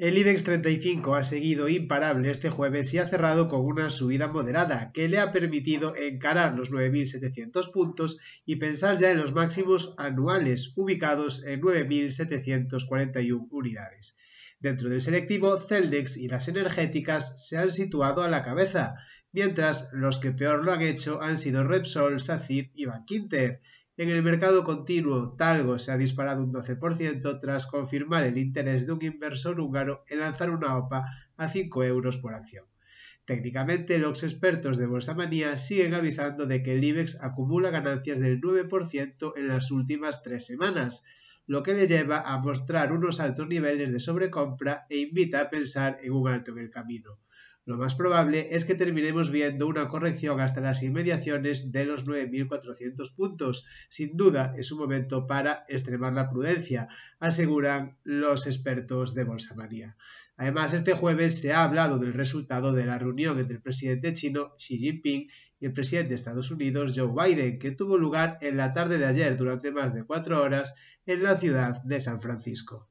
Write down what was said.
El IBEX 35 ha seguido imparable este jueves y ha cerrado con una subida moderada que le ha permitido encarar los 9.700 puntos y pensar ya en los máximos anuales ubicados en 9.741 unidades. Dentro del selectivo, Celdex y las energéticas se han situado a la cabeza, mientras los que peor lo han hecho han sido Repsol, SACIR y Bankinter. En el mercado continuo, Talgo se ha disparado un 12% tras confirmar el interés de un inversor húngaro en lanzar una OPA a 5 euros por acción. Técnicamente, los expertos de Bolsa Manía siguen avisando de que el IBEX acumula ganancias del 9% en las últimas tres semanas, lo que le lleva a mostrar unos altos niveles de sobrecompra e invita a pensar en un alto en el camino. Lo más probable es que terminemos viendo una corrección hasta las inmediaciones de los 9.400 puntos. Sin duda, es un momento para extremar la prudencia, aseguran los expertos de Bolsa María. Además, este jueves se ha hablado del resultado de la reunión entre el presidente chino Xi Jinping y el presidente de Estados Unidos Joe Biden, que tuvo lugar en la tarde de ayer durante más de cuatro horas en la ciudad de San Francisco.